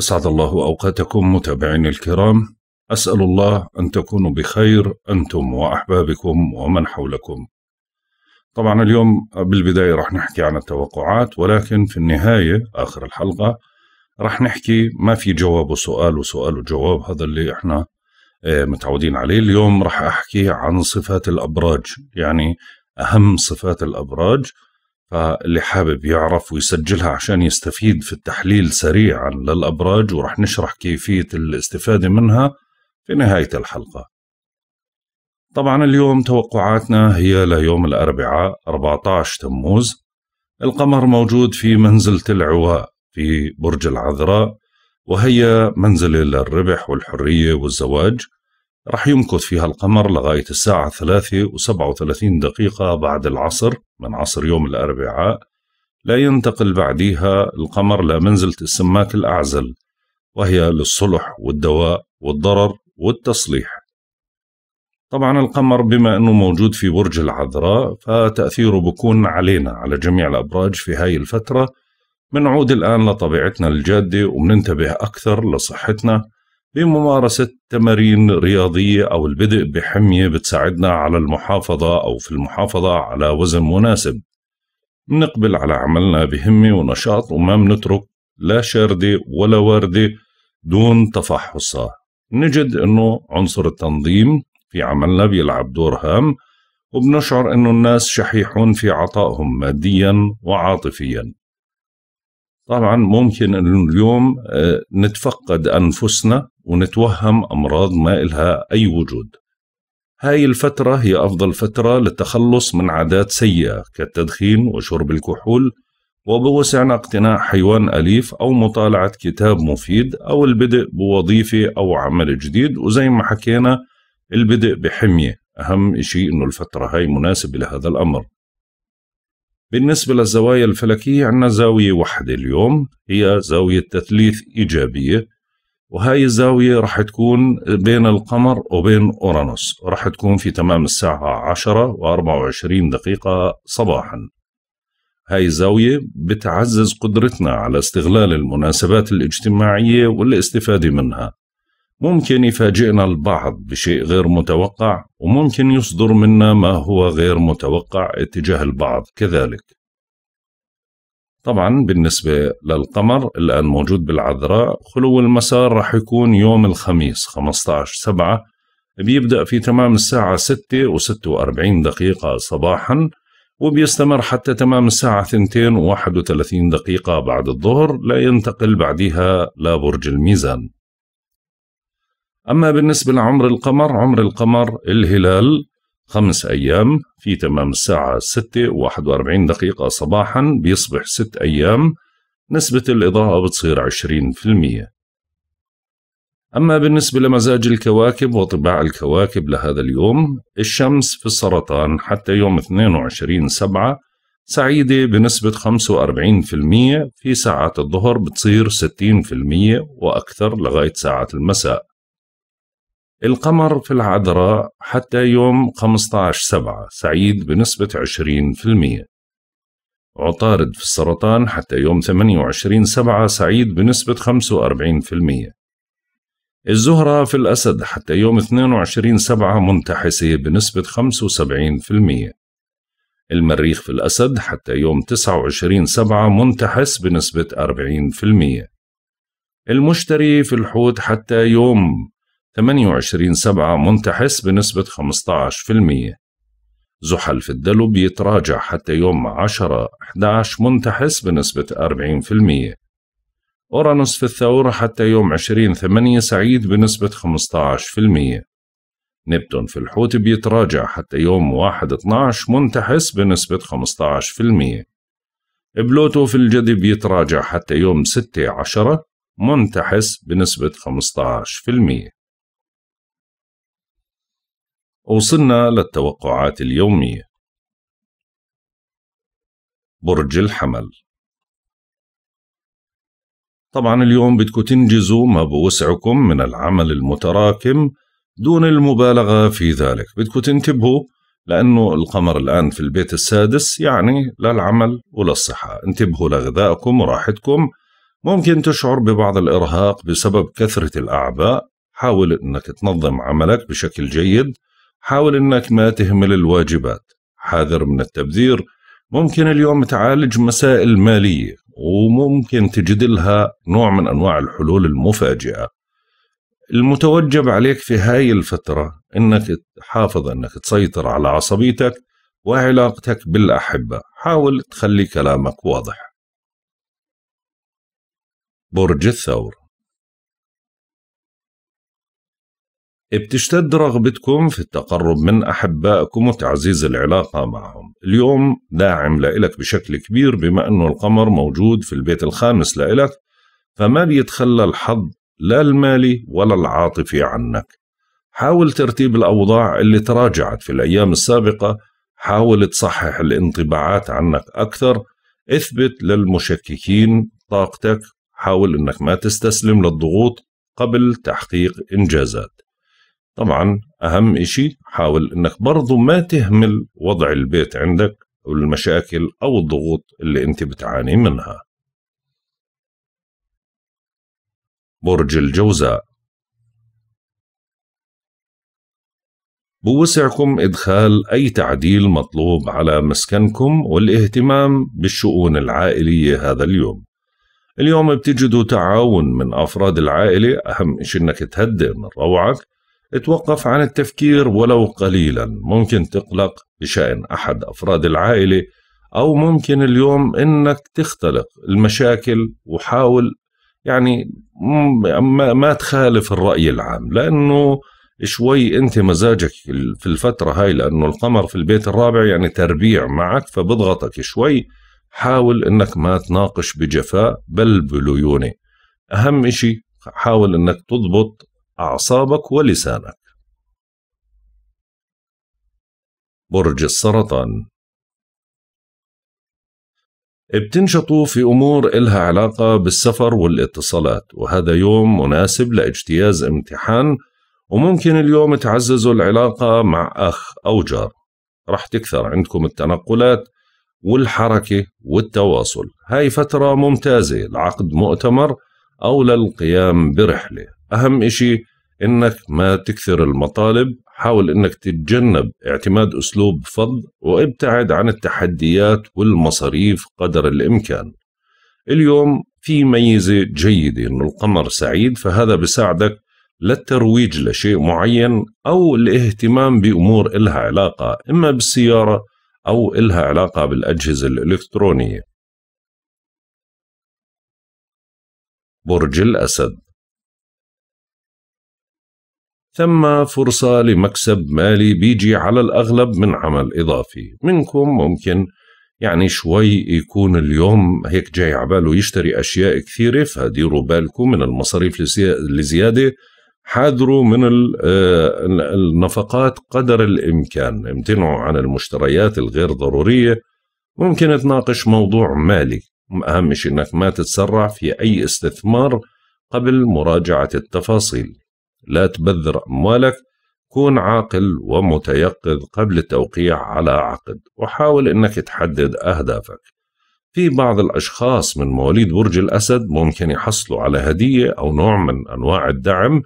أسعد الله أوقاتكم متابعين الكرام أسأل الله أن تكونوا بخير أنتم وأحبابكم ومن حولكم طبعا اليوم بالبداية راح نحكي عن التوقعات ولكن في النهاية آخر الحلقة راح نحكي ما في جواب وسؤال وسؤال وجواب هذا اللي احنا آه، متعودين عليه اليوم راح أحكي عن صفات الأبراج يعني أهم صفات الأبراج فاللي حابب يعرف ويسجلها عشان يستفيد في التحليل سريعا للأبراج ورح نشرح كيفية الاستفادة منها في نهاية الحلقة طبعا اليوم توقعاتنا هي ليوم الأربعاء 14 تموز القمر موجود في منزلة العواء في برج العذراء وهي منزلة للربح والحرية والزواج رح يمكث فيها القمر لغاية الساعة ثلاثة وسبعة وثلاثين دقيقة بعد العصر من عصر يوم الأربعاء لا ينتقل بعديها القمر لمنزلة السماك الأعزل وهي للصلح والدواء والضرر والتصليح طبعا القمر بما أنه موجود في برج العذراء فتأثيره بكون علينا على جميع الأبراج في هاي الفترة منعود الآن لطبيعتنا الجادة ومننتبه أكثر لصحتنا بممارسة تمارين رياضية أو البدء بحمية بتساعدنا على المحافظة أو في المحافظة على وزن مناسب نقبل على عملنا بهمة ونشاط وما منترك لا شاردة ولا واردة دون تفحصها نجد أنه عنصر التنظيم في عملنا بيلعب دور هام وبنشعر أنه الناس شحيحون في عطائهم ماديا وعاطفيا طبعا ممكن أنه اليوم آه، نتفقد أنفسنا ونتوهم أمراض ما إلها أي وجود هاي الفترة هي أفضل فترة للتخلص من عادات سيئة كالتدخين وشرب الكحول وبوسعنا اقتناء حيوان أليف أو مطالعة كتاب مفيد أو البدء بوظيفة أو عمل جديد وزي ما حكينا البدء بحمية أهم شيء إنه الفترة هاي مناسبة لهذا الأمر بالنسبة للزوايا الفلكية عندنا زاوية واحدة اليوم هي زاوية تثليث إيجابية وهاي الزاوية راح تكون بين القمر وبين أورانوس راح تكون في تمام الساعة 10 و24 دقيقة صباحا هاي الزاوية بتعزز قدرتنا على استغلال المناسبات الاجتماعية والاستفادة منها ممكن يفاجئنا البعض بشيء غير متوقع وممكن يصدر منا ما هو غير متوقع اتجاه البعض كذلك طبعا بالنسبة للقمر الآن موجود بالعذراء خلو المسار رح يكون يوم الخميس 15 سبعة بيبدأ في تمام الساعة 6 و 46 دقيقة صباحا وبيستمر حتى تمام الساعة 2 و 31 دقيقة بعد الظهر لينتقل بعدها لبرج الميزان أما بالنسبة لعمر القمر عمر القمر الهلال خمس أيام في تمام الساعة ستة و وأربعين دقيقة صباحا بيصبح ست أيام نسبة الإضاءة بتصير 20% أما بالنسبة لمزاج الكواكب وطباع الكواكب لهذا اليوم الشمس في السرطان حتى يوم 22 سبعة سعيدة بنسبة 45% في ساعات الظهر بتصير 60% وأكثر لغاية ساعات المساء القمر في العذراء حتى يوم 15 سبعة سعيد بنسبة 20% عطارد في السرطان حتى يوم 28 سبعة سعيد بنسبة 45% الزهرة في الأسد حتى يوم 22 سبعة منتحسة بنسبة 75% المريخ في الأسد حتى يوم 29 سبعة منتحس بنسبة 40% المشتري في الحوت حتى يوم 28 سبعة منتحس بنسبة 15% زحل في الدلو بيتراجع حتى يوم 10 11 منتحس بنسبة 40% أورانوس في الثور حتى يوم 20 8 سعيد بنسبة 15% نبتون في الحوت بيتراجع حتى يوم 1 12 منتحس بنسبة 15% بلوتو في الجدي بيتراجع حتى يوم 6 10 منتحس بنسبة 15% وصلنا للتوقعات اليومية برج الحمل طبعا اليوم بدكم تنجزوا ما بوسعكم من العمل المتراكم دون المبالغة في ذلك بدكم تنتبهوا لأنه القمر الآن في البيت السادس يعني للعمل وللصحة انتبهوا لغذائكم وراحتكم ممكن تشعر ببعض الإرهاق بسبب كثرة الأعباء حاول أنك تنظم عملك بشكل جيد حاول أنك ما تهمل الواجبات حاذر من التبذير ممكن اليوم تعالج مسائل مالية وممكن تجد لها نوع من أنواع الحلول المفاجئة المتوجب عليك في هاي الفترة أنك تحافظ أنك تسيطر على عصبيتك وعلاقتك بالأحبة حاول تخلي كلامك واضح برج الثور بتشتد رغبتكم في التقرب من أحبائكم وتعزيز العلاقة معهم اليوم داعم لإلك بشكل كبير بما أنه القمر موجود في البيت الخامس لإلك فما بيتخلى الحظ لا المالي ولا العاطفي عنك حاول ترتيب الأوضاع اللي تراجعت في الأيام السابقة حاول تصحح الانطباعات عنك أكثر اثبت للمشككين طاقتك حاول أنك ما تستسلم للضغوط قبل تحقيق إنجازات طبعا أهم شيء حاول أنك برضو ما تهمل وضع البيت عندك والمشاكل أو الضغوط اللي أنت بتعاني منها برج الجوزاء بوسعكم إدخال أي تعديل مطلوب على مسكنكم والاهتمام بالشؤون العائلية هذا اليوم اليوم بتجدوا تعاون من أفراد العائلة أهم شيء أنك تهدئ من روعك اتوقف عن التفكير ولو قليلا ممكن تقلق بشأن أحد أفراد العائلة أو ممكن اليوم إنك تختلق المشاكل وحاول يعني ما, ما تخالف الرأي العام لأنه شوي أنت مزاجك في الفترة هاي لأنه القمر في البيت الرابع يعني تربيع معك فبضغطك شوي حاول أنك ما تناقش بجفاء بل بليونة أهم إشي حاول أنك تضبط أعصابك ولسانك برج السرطان بتنشطوا في أمور إلها علاقة بالسفر والاتصالات وهذا يوم مناسب لاجتياز امتحان وممكن اليوم تعززوا العلاقة مع أخ أو جار رح تكثر عندكم التنقلات والحركة والتواصل هاي فترة ممتازة لعقد مؤتمر أو للقيام برحلة أهم إشي انك ما تكثر المطالب حاول انك تتجنب اعتماد اسلوب فض وابتعد عن التحديات والمصاريف قدر الامكان اليوم في ميزة جيدة ان القمر سعيد فهذا بساعدك للترويج لشيء معين أو الاهتمام بأمور إلها علاقة إما بالسيارة أو إلها علاقة بالأجهزة الإلكترونية برج الأسد ثم فرصة لمكسب مالي بيجي على الأغلب من عمل إضافي منكم ممكن يعني شوي يكون اليوم هيك جاي عباله يشتري أشياء كثيرة فديروا بالكم من المصاريف لزيادة حاذروا من آه، النفقات قدر الإمكان امتنعوا عن المشتريات الغير ضرورية ممكن تناقش موضوع مالي أهم شيء أنك ما تتسرع في أي استثمار قبل مراجعة التفاصيل لا تبذر أموالك كون عاقل ومتيقظ قبل التوقيع على عقد وحاول أنك تحدد أهدافك في بعض الأشخاص من مواليد برج الأسد ممكن يحصلوا على هدية أو نوع من أنواع الدعم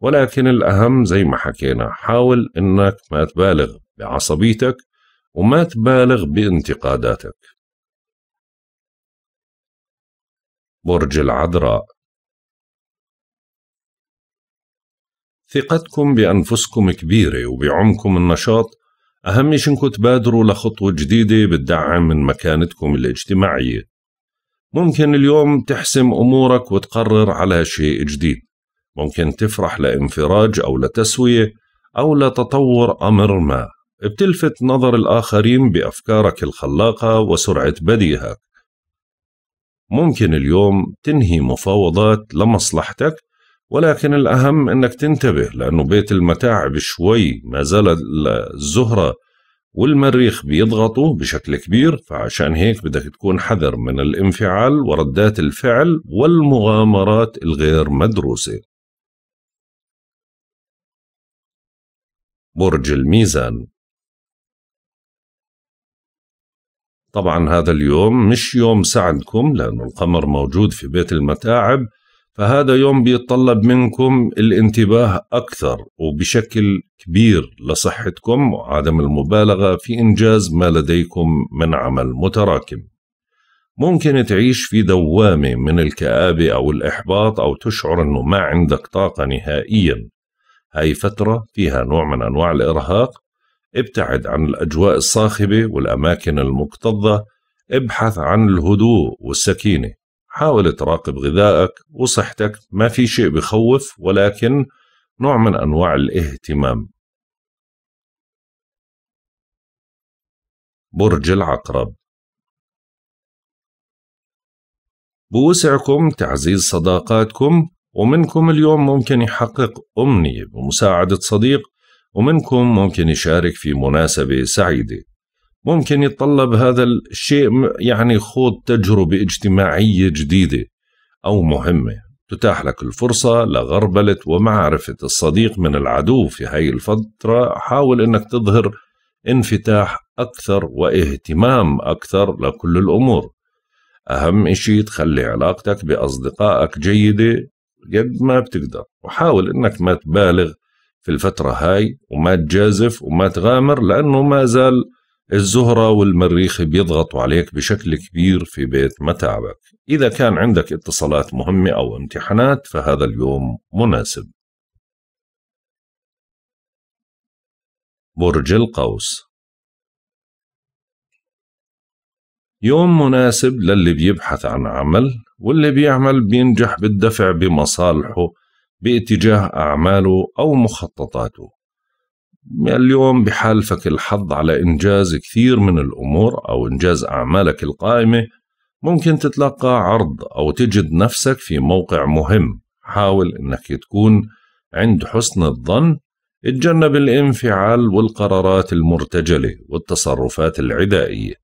ولكن الأهم زي ما حكينا حاول أنك ما تبالغ بعصبيتك وما تبالغ بانتقاداتك برج العذراء ثقتكم بأنفسكم كبيرة وبعمكم النشاط أهم شي إنكم تبادروا لخطوة جديدة بتدعم من مكانتكم الاجتماعية ممكن اليوم تحسم أمورك وتقرر على شيء جديد ممكن تفرح لانفراج أو لتسوية أو لتطور أمر ما بتلفت نظر الآخرين بأفكارك الخلاقة وسرعة بديهك ممكن اليوم تنهي مفاوضات لمصلحتك ولكن الأهم أنك تنتبه لأنه بيت المتاعب شوي ما زال الزهرة والمريخ بيضغطوا بشكل كبير فعشان هيك بدك تكون حذر من الانفعال وردات الفعل والمغامرات الغير مدروسة برج الميزان طبعا هذا اليوم مش يوم سعدكم لأنه القمر موجود في بيت المتاعب فهذا يوم بيتطلب منكم الانتباه أكثر وبشكل كبير لصحتكم وعدم المبالغة في إنجاز ما لديكم من عمل متراكم ممكن تعيش في دوامة من الكآبة أو الإحباط أو تشعر أنه ما عندك طاقة نهائيا هاي فترة فيها نوع من أنواع الإرهاق ابتعد عن الأجواء الصاخبة والأماكن المكتظة ابحث عن الهدوء والسكينة حاول تراقب غذائك وصحتك ما في شيء بخوف ولكن نوع من أنواع الاهتمام برج العقرب بوسعكم تعزيز صداقاتكم ومنكم اليوم ممكن يحقق أمنية بمساعدة صديق ومنكم ممكن يشارك في مناسبة سعيدة ممكن يتطلب هذا الشيء يعني خوض تجربة اجتماعية جديدة أو مهمة تتاح لك الفرصة لغربلة ومعرفة الصديق من العدو في هاي الفترة حاول أنك تظهر انفتاح أكثر واهتمام أكثر لكل الأمور أهم إشي تخلي علاقتك بأصدقائك جيدة قد ما بتقدر وحاول أنك ما تبالغ في الفترة هاي وما تجازف وما تغامر لأنه ما زال الزهرة والمريخ بيضغطوا عليك بشكل كبير في بيت متعبك إذا كان عندك اتصالات مهمة أو امتحانات فهذا اليوم مناسب برج القوس يوم مناسب للي بيبحث عن عمل واللي بيعمل بينجح بالدفع بمصالحه باتجاه أعماله أو مخططاته يعني اليوم بحالفك الحظ على إنجاز كثير من الأمور أو إنجاز أعمالك القائمة ممكن تتلقى عرض أو تجد نفسك في موقع مهم حاول إنك تكون عند حسن الظن اتجنب الانفعال والقرارات المرتجلة والتصرفات العدائية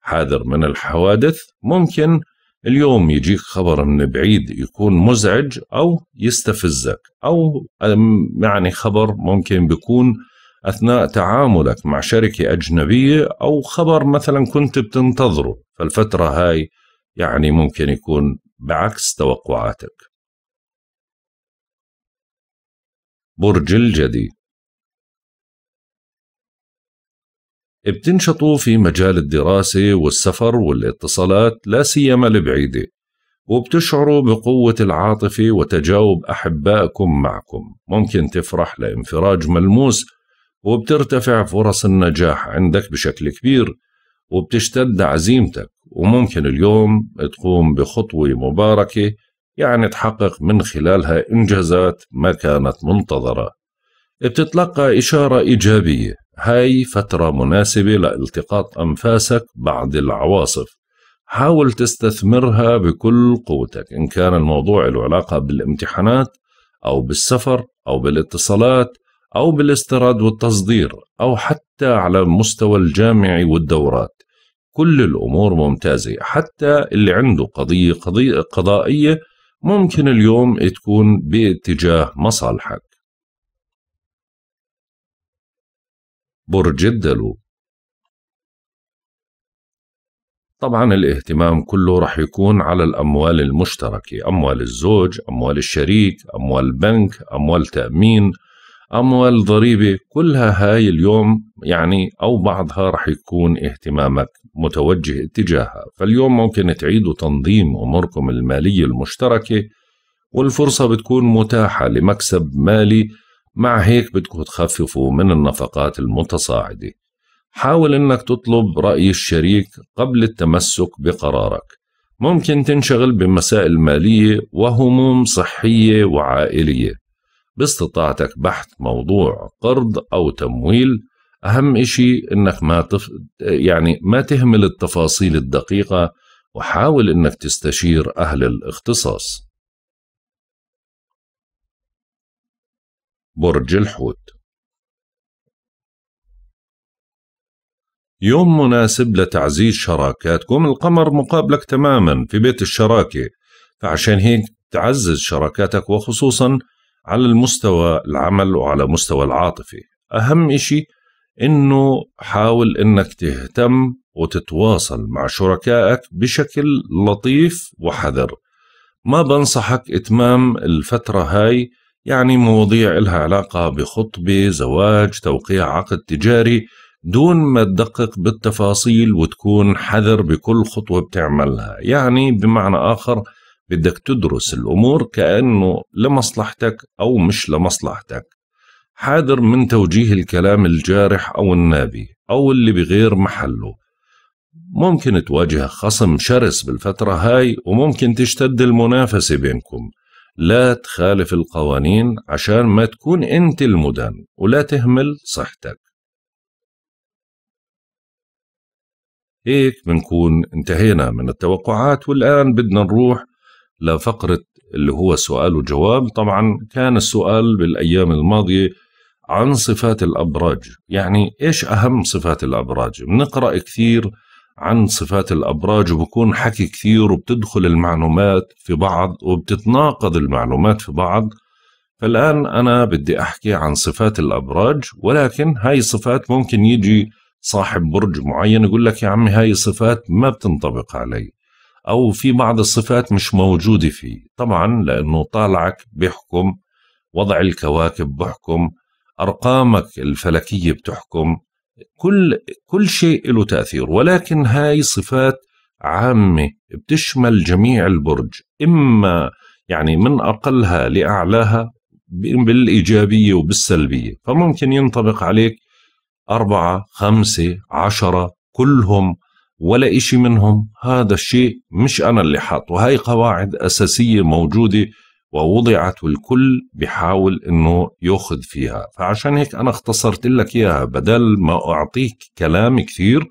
حاذر من الحوادث ممكن اليوم يجيك خبر من بعيد يكون مزعج أو يستفزك أو يعني خبر ممكن بيكون اثناء تعاملك مع شركه اجنبيه او خبر مثلا كنت بتنتظره فالفتره هاي يعني ممكن يكون بعكس توقعاتك برج الجدي بتنشطوا في مجال الدراسة والسفر والاتصالات لا سيما البعيدة وبتشعروا بقوة العاطفة وتجاوب أحبائكم معكم ممكن تفرح لانفراج ملموس وبترتفع فرص النجاح عندك بشكل كبير وبتشتد عزيمتك وممكن اليوم تقوم بخطوة مباركة يعني تحقق من خلالها إنجازات ما كانت منتظرة بتتلقى إشارة إيجابية هاي فترة مناسبة لالتقاط أنفاسك بعد العواصف حاول تستثمرها بكل قوتك إن كان الموضوع له علاقة بالامتحانات أو بالسفر أو بالاتصالات أو بالاستيراد والتصدير أو حتى على مستوى الجامعي والدورات كل الأمور ممتازة حتى اللي عنده قضية, قضية قضائية ممكن اليوم تكون باتجاه مصالحك برج الدلو طبعا الاهتمام كله رح يكون على الأموال المشتركة أموال الزوج أموال الشريك أموال البنك أموال تأمين أموال ضريبة كلها هاي اليوم يعني أو بعضها رح يكون اهتمامك متوجه اتجاهها فاليوم ممكن تعيدوا تنظيم أموركم المالية المشتركة والفرصة بتكون متاحة لمكسب مالي مع هيك بدكم تخففوا من النفقات المتصاعدة حاول أنك تطلب رأي الشريك قبل التمسك بقرارك ممكن تنشغل بمسائل مالية وهموم صحية وعائلية باستطاعتك بحث موضوع قرض أو تمويل أهم إشي إنك ما تف... يعني ما تهمل التفاصيل الدقيقة وحاول إنك تستشير أهل الاختصاص برج الحوت يوم مناسب لتعزيز شراكاتكم القمر مقابلك تماما في بيت الشراكة فعشان هيك تعزز شراكاتك وخصوصا على المستوى العمل وعلى مستوى العاطفي أهم إشي إنه حاول إنك تهتم وتتواصل مع شركائك بشكل لطيف وحذر ما بنصحك إتمام الفترة هاي يعني مواضيع إلها علاقة بخطبة زواج توقيع عقد تجاري دون ما تدقق بالتفاصيل وتكون حذر بكل خطوة بتعملها يعني بمعنى آخر بدك تدرس الأمور كأنه لمصلحتك أو مش لمصلحتك حاذر من توجيه الكلام الجارح أو النابي أو اللي بغير محله ممكن تواجه خصم شرس بالفترة هاي وممكن تشتد المنافسة بينكم لا تخالف القوانين عشان ما تكون أنت المدان ولا تهمل صحتك هيك بنكون انتهينا من التوقعات والآن بدنا نروح لفقرة اللي هو سؤال وجواب طبعا كان السؤال بالأيام الماضية عن صفات الأبراج يعني إيش أهم صفات الأبراج بنقرأ كثير عن صفات الأبراج وبكون حكي كثير وبتدخل المعلومات في بعض وبتتناقض المعلومات في بعض فالآن أنا بدي أحكي عن صفات الأبراج ولكن هاي الصفات ممكن يجي صاحب برج معين يقول لك يا عمي هاي الصفات ما بتنطبق علي أو في بعض الصفات مش موجودة فيه طبعا لأنه طالعك بحكم وضع الكواكب بحكم أرقامك الفلكية بتحكم كل كل شيء له تأثير ولكن هاي صفات عامة بتشمل جميع البرج إما يعني من أقلها لأعلاها بالإيجابية وبالسلبية فممكن ينطبق عليك أربعة خمسة عشرة كلهم ولا إشي منهم هذا الشيء مش أنا اللي حاطه وهي قواعد أساسية موجودة ووضعت والكل بحاول انه ياخذ فيها فعشان هيك انا اختصرت لك اياها بدل ما اعطيك كلام كثير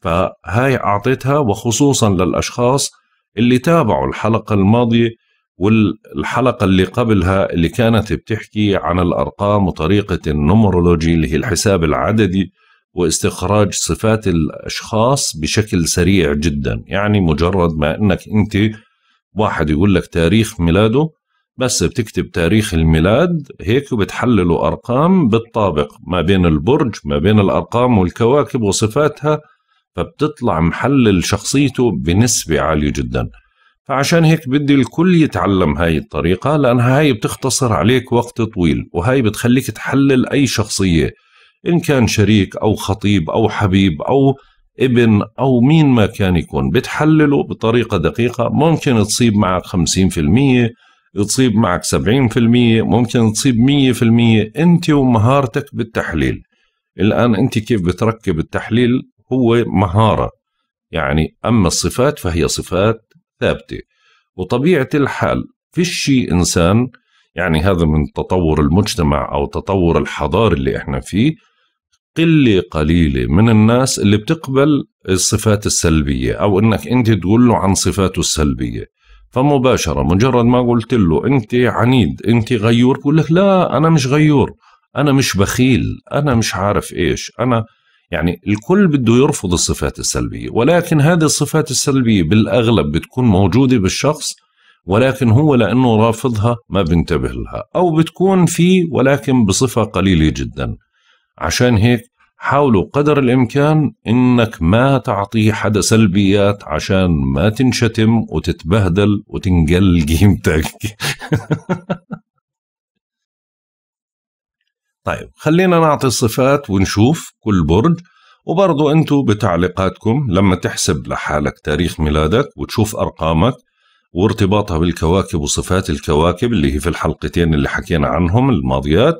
فهاي اعطيتها وخصوصا للاشخاص اللي تابعوا الحلقه الماضيه والحلقه اللي قبلها اللي كانت بتحكي عن الارقام وطريقه النمرولوجي اللي هي الحساب العددي واستخراج صفات الاشخاص بشكل سريع جدا يعني مجرد ما انك انت واحد يقول لك تاريخ ميلاده بس بتكتب تاريخ الميلاد هيك وبتحلله ارقام بالطابق ما بين البرج ما بين الارقام والكواكب وصفاتها فبتطلع محلل شخصيته بنسبه عاليه جدا فعشان هيك بدي الكل يتعلم هاي الطريقة لأنها هاي بتختصر عليك وقت طويل وهاي بتخليك تحلل أي شخصية إن كان شريك أو خطيب أو حبيب أو ابن أو مين ما كان يكون بتحلله بطريقة دقيقة ممكن تصيب معك 50% تصيب معك 70% ممكن تصيب 100% أنت ومهارتك بالتحليل الآن أنت كيف بتركب التحليل هو مهارة يعني أما الصفات فهي صفات ثابتة وطبيعة الحال شيء إنسان يعني هذا من تطور المجتمع أو تطور الحضارة اللي إحنا فيه قله قليله من الناس اللي بتقبل الصفات السلبيه او انك انت تقول له عن صفاته السلبيه فمباشره مجرد ما قلت له انت عنيد انت غيور بقول لك لا انا مش غيور انا مش بخيل انا مش عارف ايش انا يعني الكل بده يرفض الصفات السلبيه ولكن هذه الصفات السلبيه بالاغلب بتكون موجوده بالشخص ولكن هو لانه رافضها ما بينتبه لها او بتكون في ولكن بصفه قليله جدا عشان هيك حاولوا قدر الإمكان إنك ما تعطي حدا سلبيات عشان ما تنشتم وتتبهدل وتنقل قيمتك طيب خلينا نعطي الصفات ونشوف كل برج وبرضو أنتوا بتعليقاتكم لما تحسب لحالك تاريخ ميلادك وتشوف أرقامك وارتباطها بالكواكب وصفات الكواكب اللي هي في الحلقتين اللي حكينا عنهم الماضيات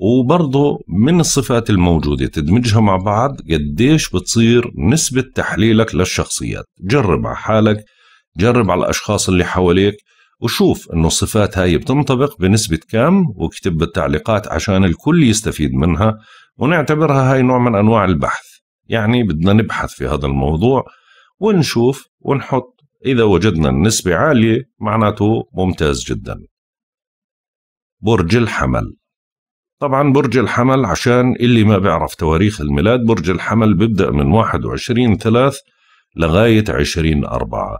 وبرضه من الصفات الموجودة تدمجها مع بعض قديش بتصير نسبة تحليلك للشخصيات جرب على حالك جرب على الأشخاص اللي حواليك وشوف انه الصفات هاي بتنطبق بنسبة كام واكتب بالتعليقات عشان الكل يستفيد منها ونعتبرها هاي نوع من انواع البحث يعني بدنا نبحث في هذا الموضوع ونشوف ونحط اذا وجدنا النسبة عالية معناته ممتاز جدا برج الحمل طبعا برج الحمل عشان اللي ما بيعرف تواريخ الميلاد برج الحمل بيبدأ من 21 3 لغاية 20 4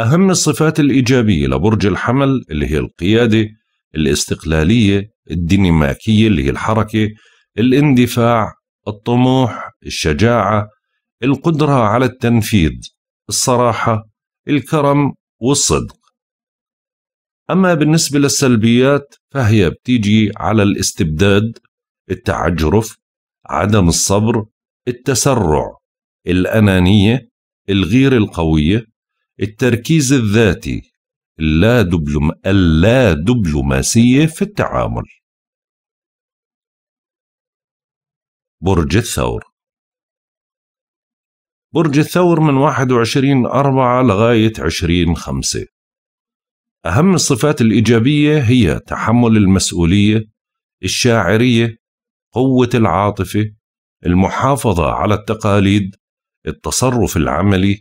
أهم الصفات الإيجابية لبرج الحمل اللي هي القيادة الاستقلالية الديناميكية اللي هي الحركة الاندفاع الطموح الشجاعة القدرة على التنفيذ الصراحة الكرم والصدق أما بالنسبة للسلبيات فهي بتيجي على الاستبداد التعجرف عدم الصبر التسرع الأنانية الغير القوية التركيز الذاتي اللا, دبلوم... اللا دبلوماسية في التعامل برج الثور برج الثور من 21 4 لغاية 20 5 أهم الصفات الإيجابية هي تحمل المسؤولية، الشاعرية، قوة العاطفة، المحافظة على التقاليد، التصرف العملي،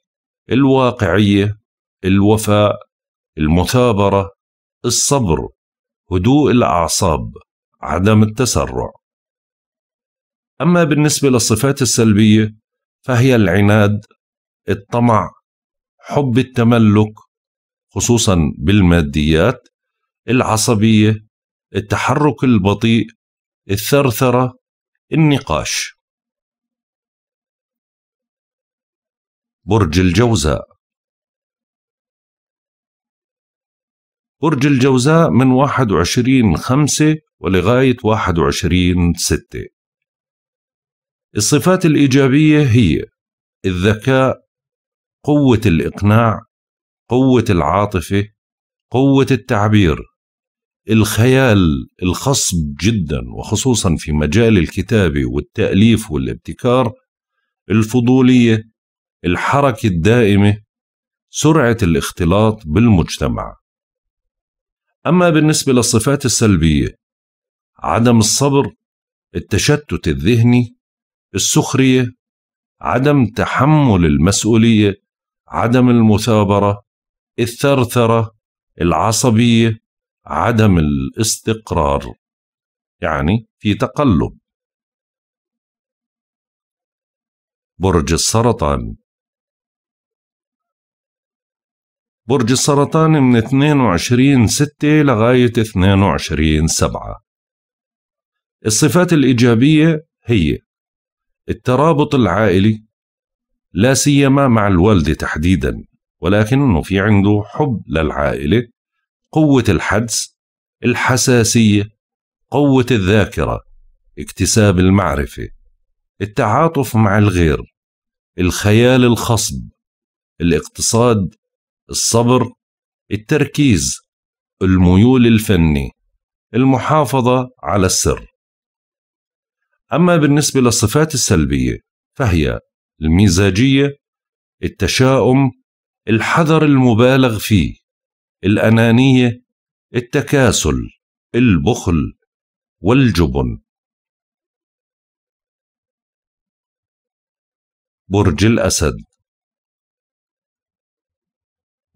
الواقعية، الوفاء، المثابرة، الصبر، هدوء الأعصاب، عدم التسرع. أما بالنسبة للصفات السلبية فهي العناد، الطمع، حب التملك، خصوصا بالماديات العصبية التحرك البطيء الثرثرة النقاش برج الجوزاء برج الجوزاء من 21 5 ولغاية 21 6 الصفات الإيجابية هي الذكاء قوة الإقناع قوه العاطفه قوه التعبير الخيال الخصب جدا وخصوصا في مجال الكتابه والتاليف والابتكار الفضوليه الحركه الدائمه سرعه الاختلاط بالمجتمع اما بالنسبه للصفات السلبيه عدم الصبر التشتت الذهني السخريه عدم تحمل المسؤوليه عدم المثابره الثرثرة العصبية عدم الاستقرار يعني في تقلب برج السرطان برج السرطان من 22 6 لغاية 22 7 الصفات الإيجابية هي الترابط العائلي لا سيما مع الوالدة تحديدا ولكن انه في عنده حب للعائله قوه الحدس الحساسيه قوه الذاكره اكتساب المعرفه التعاطف مع الغير الخيال الخصب الاقتصاد الصبر التركيز الميول الفني المحافظه على السر اما بالنسبه للصفات السلبيه فهي المزاجيه التشاؤم الحذر المبالغ فيه الانانيه التكاسل البخل والجبن برج الأسد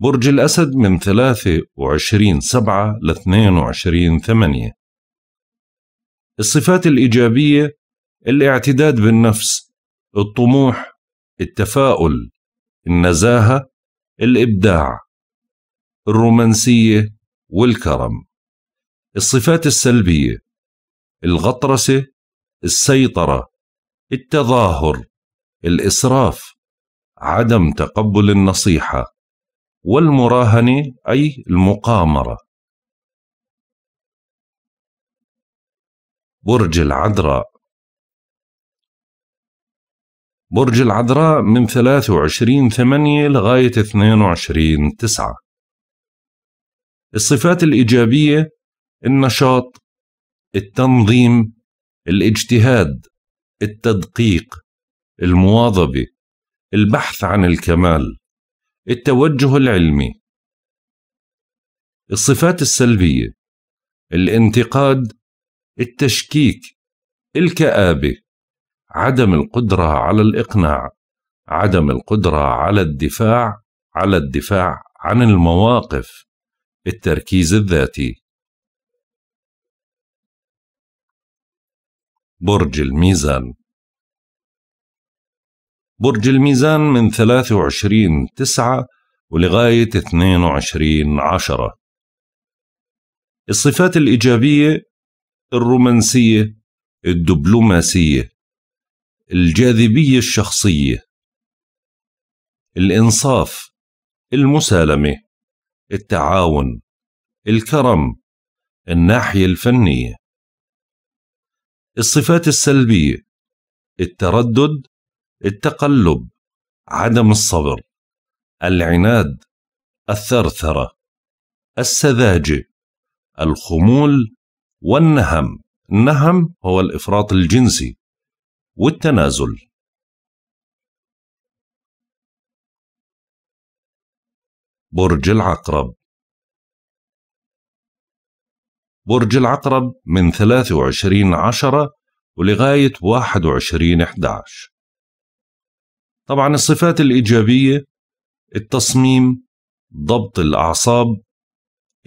برج الأسد من 23 سبعة ل 22 ثمانية الصفات الإيجابية الاعتداد بالنفس الطموح التفاؤل النزاهة الإبداع الرومانسية والكرم الصفات السلبية الغطرسة السيطرة التظاهر الإسراف عدم تقبل النصيحة والمراهنة أي المقامرة برج العذراء برج العذراء من 23 8 لغاية 22 9 الصفات الإيجابية النشاط التنظيم الاجتهاد التدقيق المواظبة البحث عن الكمال التوجه العلمي الصفات السلبية الانتقاد التشكيك الكآبة عدم القدرة على الإقناع، عدم القدرة على الدفاع على الدفاع عن المواقف، التركيز الذاتي. برج الميزان برج الميزان من 23 9 ولغاية 22 10 الصفات الإيجابية الرومانسية الدبلوماسية الجاذبية الشخصية الإنصاف المسالمة التعاون الكرم الناحية الفنية الصفات السلبية التردد التقلب عدم الصبر العناد الثرثرة السذاجة الخمول والنهم النهم هو الإفراط الجنسي والتنازل برج العقرب برج العقرب من 23 عشرة ولغاية 21 11 طبعا الصفات الإيجابية التصميم ضبط الأعصاب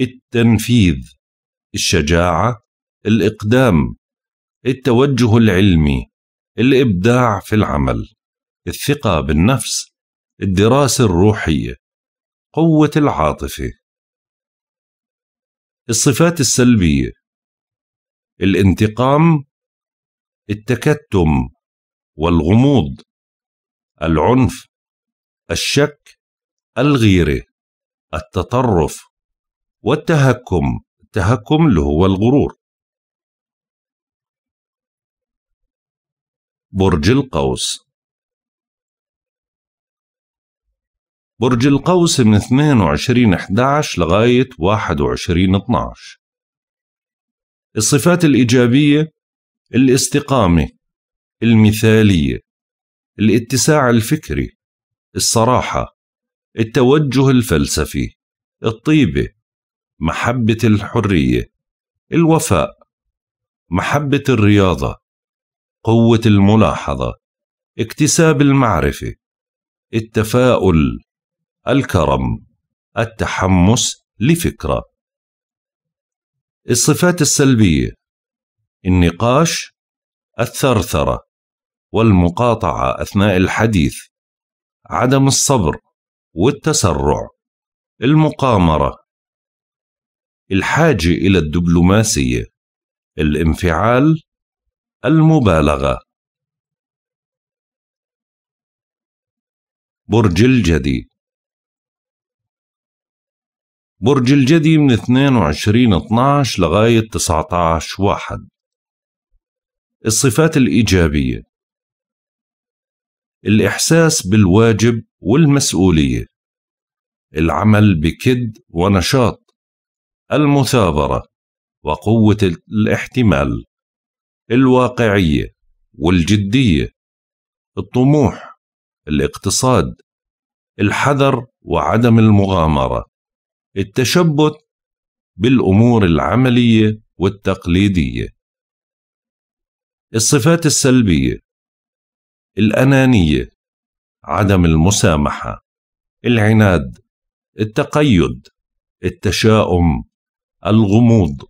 التنفيذ الشجاعة الإقدام التوجه العلمي الإبداع في العمل الثقة بالنفس الدراسة الروحية قوة العاطفة الصفات السلبية الانتقام التكتم والغموض العنف الشك الغيرة التطرف والتهكم التهكم اللي هو الغرور برج القوس برج القوس من 22/11 لغاية 21/12 الصفات الإيجابية الاستقامة المثالية الاتساع الفكري الصراحة التوجه الفلسفي الطيبة محبة الحرية الوفاء محبة الرياضة قوة الملاحظة، اكتساب المعرفة، التفاؤل، الكرم، التحمس لفكرة. الصفات السلبية: النقاش، الثرثرة، والمقاطعة أثناء الحديث، عدم الصبر، والتسرع، المقامرة، الحاجة إلى الدبلوماسية، الانفعال المبالغة برج الجدي برج الجدي من 22 12 لغاية 19 1 الصفات الإيجابية الإحساس بالواجب والمسؤولية العمل بكد ونشاط المثابرة وقوة الاحتمال الواقعية والجدية الطموح الاقتصاد الحذر وعدم المغامرة التشبث بالأمور العملية والتقليدية الصفات السلبية الأنانية عدم المسامحة العناد التقيد التشاؤم الغموض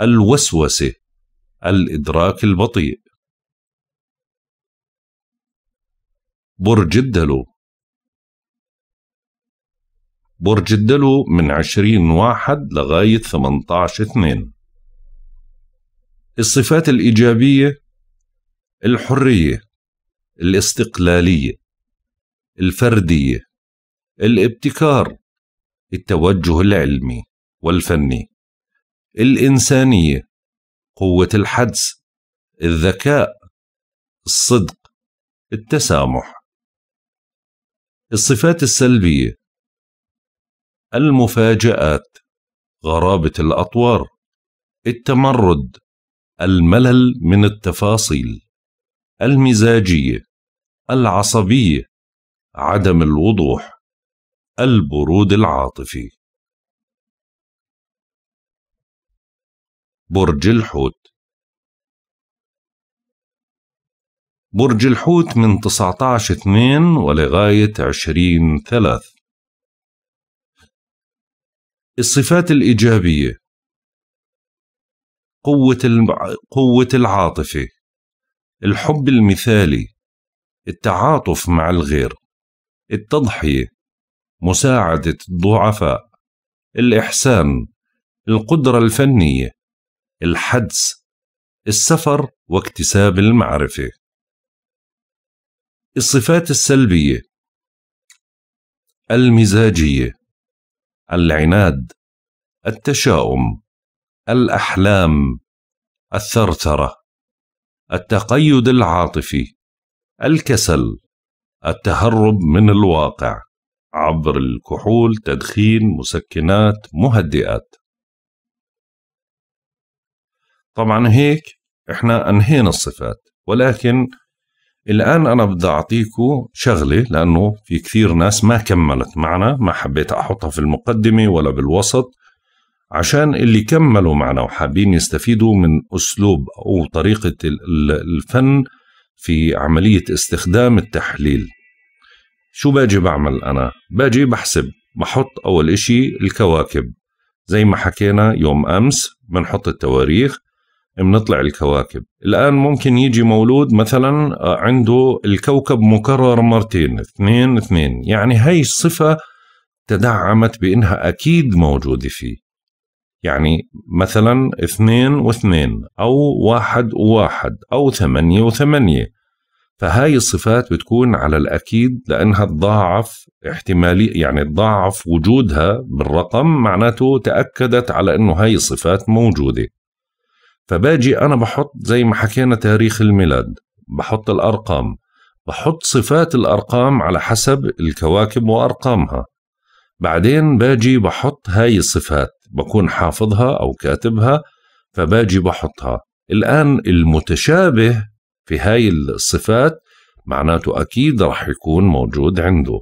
الوسوسه الإدراك البطيء برج الدلو برج الدلو من عشرين واحد لغاية 18 اثنين الصفات الإيجابية الحرية الاستقلالية الفردية الابتكار التوجه العلمي والفني الإنسانية قوة الحدس الذكاء الصدق التسامح الصفات السلبية المفاجآت غرابة الأطوار التمرد الملل من التفاصيل المزاجية العصبية عدم الوضوح البرود العاطفي برج الحوت برج الحوت من 19 2 ولغاية 20 3 الصفات الإيجابية قوة قوة العاطفة الحب المثالي التعاطف مع الغير التضحية مساعدة الضعفاء الإحسان القدرة الفنية الحدس السفر واكتساب المعرفة الصفات السلبية المزاجية العناد التشاؤم الأحلام الثرثرة التقيد العاطفي الكسل التهرب من الواقع عبر الكحول تدخين مسكنات مهدئات طبعا هيك احنا انهينا الصفات ولكن الآن أنا بدي أعطيكم شغلة لأنه في كثير ناس ما كملت معنا ما حبيت أحطها في المقدمة ولا بالوسط عشان اللي كملوا معنا وحابين يستفيدوا من أسلوب أو طريقة الفن في عملية استخدام التحليل شو باجي بعمل أنا؟ باجي بحسب بحط أول إشي الكواكب زي ما حكينا يوم أمس بنحط التواريخ بنطلع الكواكب الآن ممكن يجي مولود مثلا آه، عنده الكوكب مكرر مرتين اثنين اثنين يعني هاي الصفة تدعمت بأنها أكيد موجودة فيه يعني مثلا اثنين واثنين أو واحد وواحد أو ثمانية وثمانية فهاي الصفات بتكون على الأكيد لأنها تضاعف احتمالي يعني تضاعف وجودها بالرقم معناته تأكدت على أنه هاي الصفات موجودة فباجي أنا بحط زي ما حكينا تاريخ الميلاد بحط الأرقام بحط صفات الأرقام على حسب الكواكب وأرقامها بعدين باجي بحط هاي الصفات بكون حافظها أو كاتبها فباجي بحطها الآن المتشابه في هاي الصفات معناته أكيد رح يكون موجود عنده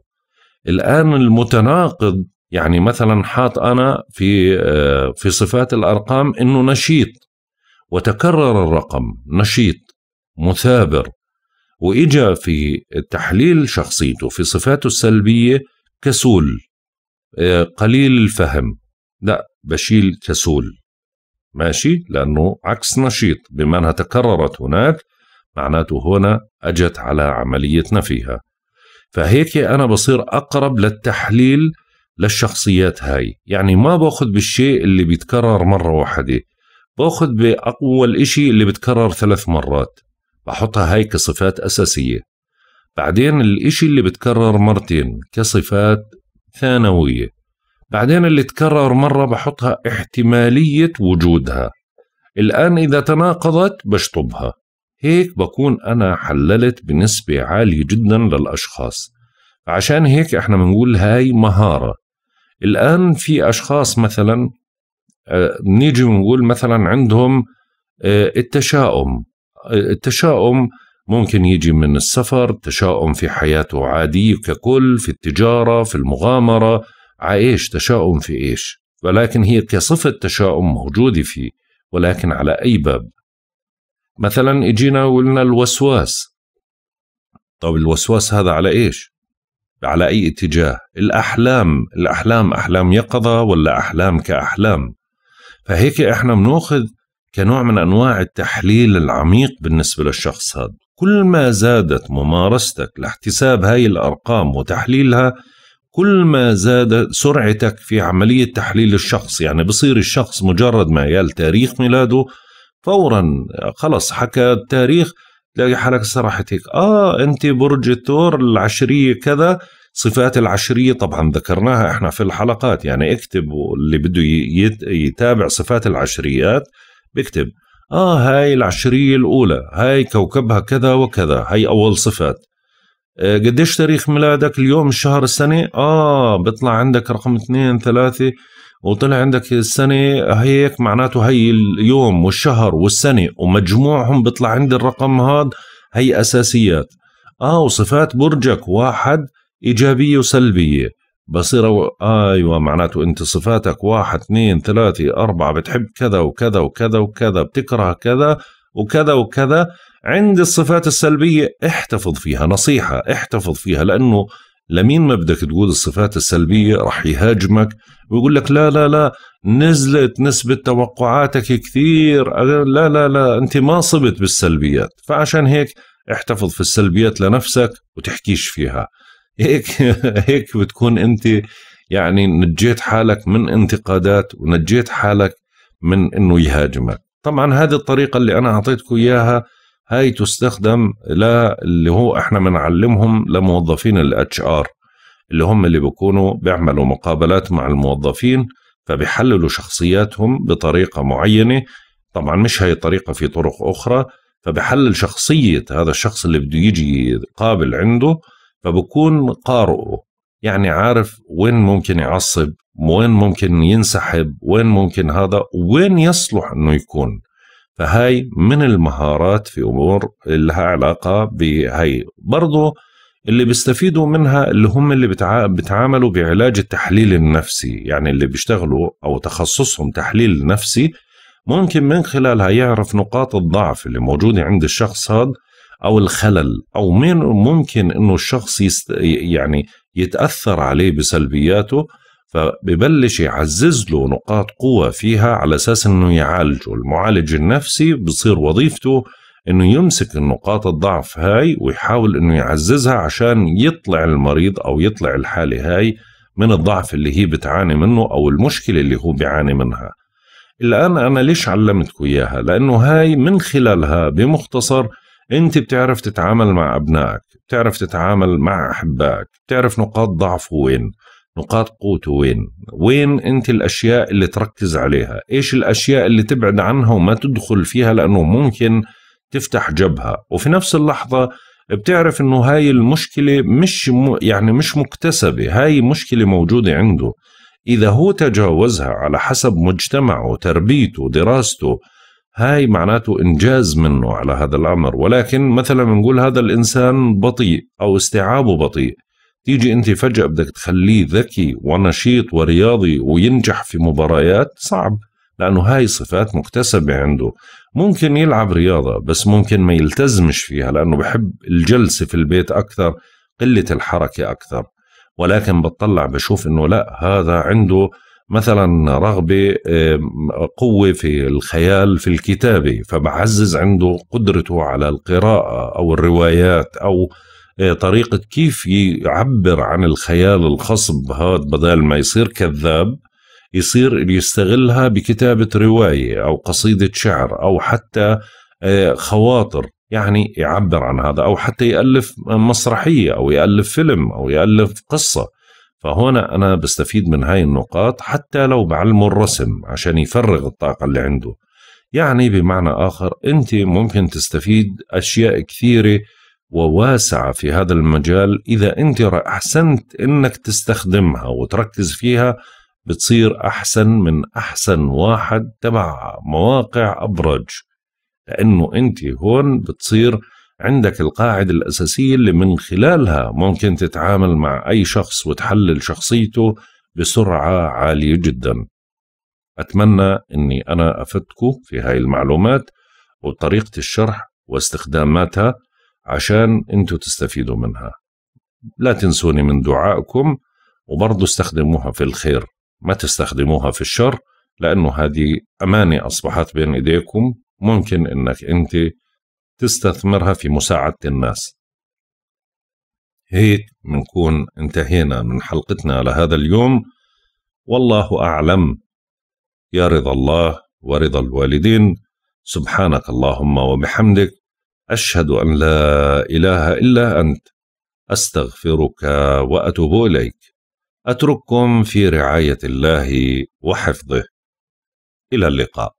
الآن المتناقض يعني مثلا حاط أنا في آه، في صفات الأرقام إنه نشيط وتكرر الرقم نشيط مثابر وإجا في تحليل شخصيته في صفاته السلبية كسول آه، قليل الفهم لا بشيل كسول ماشي لأنه عكس نشيط بما أنها تكررت هناك معناته هنا أجت على عملية نفيها فهيك أنا بصير أقرب للتحليل للشخصيات هاي يعني ما باخذ بالشيء اللي بيتكرر مرة واحدة باخذ باقوى الاشي اللي بتكرر ثلاث مرات بحطها هاي كصفات اساسيه بعدين الاشي اللي بتكرر مرتين كصفات ثانويه بعدين اللي تكرر مره بحطها احتماليه وجودها الان اذا تناقضت بشطبها هيك بكون انا حللت بنسبه عاليه جدا للاشخاص عشان هيك احنا بنقول هاي مهاره الآن في أشخاص مثلا بنيجي آه، نقول مثلا عندهم آه، التشاؤم آه، التشاؤم ممكن يجي من السفر تشاؤم في حياته عادية ككل في التجارة في المغامرة عايش تشاؤم في إيش ولكن هي كصفة تشاؤم موجودة فيه ولكن على أي باب مثلا اجينا وقلنا الوسواس طب الوسواس هذا على ايش على اي اتجاه الاحلام الاحلام احلام يقظه ولا احلام كاحلام فهيك احنا بناخذ كنوع من انواع التحليل العميق بالنسبه للشخص هذا كل ما زادت ممارستك لاحتساب هاي الارقام وتحليلها كل ما زاد سرعتك في عمليه تحليل الشخص يعني بصير الشخص مجرد ما يال تاريخ ميلاده فورا خلص حكى التاريخ تلاقي حالك صراحتك هيك اه انت برج الثور العشريه كذا صفات العشريه طبعا ذكرناها احنا في الحلقات يعني اكتب اللي بده يتابع صفات العشريات بيكتب اه هاي العشريه الاولى هاي كوكبها كذا وكذا هاي اول صفات آه قديش تاريخ ميلادك اليوم الشهر السنه اه بيطلع عندك رقم اثنين ثلاثه وطلع عندك السنة هيك معناته هاي اليوم والشهر والسنة ومجموعهم بيطلع عند الرقم هذا هي أساسيات آه وصفات برجك واحد إيجابية وسلبيه بصير ايوه معناته انت صفاتك واحد اثنين ثلاثه اربعه بتحب كذا وكذا وكذا وكذا بتكره كذا وكذا وكذا عند الصفات السلبيه احتفظ فيها نصيحه احتفظ فيها لانه لمين ما بدك تقول الصفات السلبيه رح يهاجمك ويقول لك لا لا لا نزلت نسبه توقعاتك كثير لا لا لا انت ما صبت بالسلبيات فعشان هيك احتفظ في السلبيات لنفسك وتحكيش فيها هيك هيك بتكون انت يعني نجيت حالك من انتقادات ونجيت حالك من انه يهاجمك طبعا هذه الطريقه اللي انا اعطيتكم اياها هاي تستخدم لا اللي هو احنا بنعلمهم لموظفين الاتش ار اللي هم اللي بيكونوا بيعملوا مقابلات مع الموظفين فبيحللوا شخصياتهم بطريقه معينه طبعا مش هاي الطريقه في طرق اخرى فبحلل شخصيه هذا الشخص اللي بده يجي يقابل عنده فبكون قارئه يعني عارف وين ممكن يعصب وين ممكن ينسحب وين ممكن هذا وين يصلح انه يكون فهاي من المهارات في امور لها علاقه بهي برضه اللي بيستفيدوا منها اللي هم اللي بتع... بتعاملوا بعلاج التحليل النفسي يعني اللي بيشتغلوا او تخصصهم تحليل نفسي ممكن من خلالها يعرف نقاط الضعف اللي موجوده عند الشخص هذا او الخلل او من ممكن انه الشخص يست يعني يتاثر عليه بسلبياته فببلش يعزز له نقاط قوة فيها على أساس أنه يعالجه المعالج النفسي بصير وظيفته أنه يمسك النقاط الضعف هاي ويحاول أنه يعززها عشان يطلع المريض أو يطلع الحالة هاي من الضعف اللي هي بتعاني منه أو المشكلة اللي هو بيعاني منها الآن أنا ليش علمتكم إياها لأنه هاي من خلالها بمختصر انت بتعرف تتعامل مع ابنائك بتعرف تتعامل مع احبائك بتعرف نقاط ضعفه وين نقاط قوته وين وين انت الاشياء اللي تركز عليها ايش الاشياء اللي تبعد عنها وما تدخل فيها لانه ممكن تفتح جبهة وفي نفس اللحظة بتعرف انه هاي المشكلة مش م... يعني مش مكتسبة هاي مشكلة موجودة عنده إذا هو تجاوزها على حسب مجتمعه تربيته دراسته هاي معناته إنجاز منه على هذا الأمر ولكن مثلا بنقول هذا الإنسان بطيء أو استيعابه بطيء تيجي أنت فجأة بدك تخليه ذكي ونشيط ورياضي وينجح في مباريات صعب لأنه هاي صفات مكتسبة عنده ممكن يلعب رياضة بس ممكن ما يلتزمش فيها لأنه بحب الجلسة في البيت أكثر قلة الحركة أكثر ولكن بتطلع بشوف أنه لا هذا عنده مثلا رغبة قوة في الخيال في الكتابة فبعزز عنده قدرته على القراءة أو الروايات أو آه، طريقة كيف يعبر عن الخيال الخصب هذا بدل ما يصير كذاب يصير يستغلها بكتابة رواية أو قصيدة شعر أو حتى آه، خواطر يعني يعبر عن هذا أو حتى يألف مسرحية أو يألف فيلم أو يألف قصة فهنا أنا بستفيد من هاي النقاط حتى لو بعلمه الرسم عشان يفرغ الطاقة اللي عنده يعني بمعنى آخر أنت ممكن تستفيد أشياء كثيرة وواسعة في هذا المجال إذا أنت أحسنت أنك تستخدمها وتركز فيها بتصير أحسن من أحسن واحد تبع مواقع أبرج لأنه أنت هون بتصير عندك القاعدة الأساسية اللي من خلالها ممكن تتعامل مع أي شخص وتحلل شخصيته بسرعة عالية جدا أتمنى أني أنا أفدكم في هاي المعلومات وطريقة الشرح واستخداماتها عشان أنتوا تستفيدوا منها لا تنسوني من دعائكم وبرضو استخدموها في الخير ما تستخدموها في الشر لأنه هذه أمانة أصبحت بين إيديكم ممكن أنك أنت تستثمرها في مساعدة الناس هيك بنكون انتهينا من حلقتنا لهذا اليوم والله أعلم يا رضا الله ورضا الوالدين سبحانك اللهم وبحمدك أشهد أن لا إله إلا أنت أستغفرك وأتوب إليك أترككم في رعاية الله وحفظه إلى اللقاء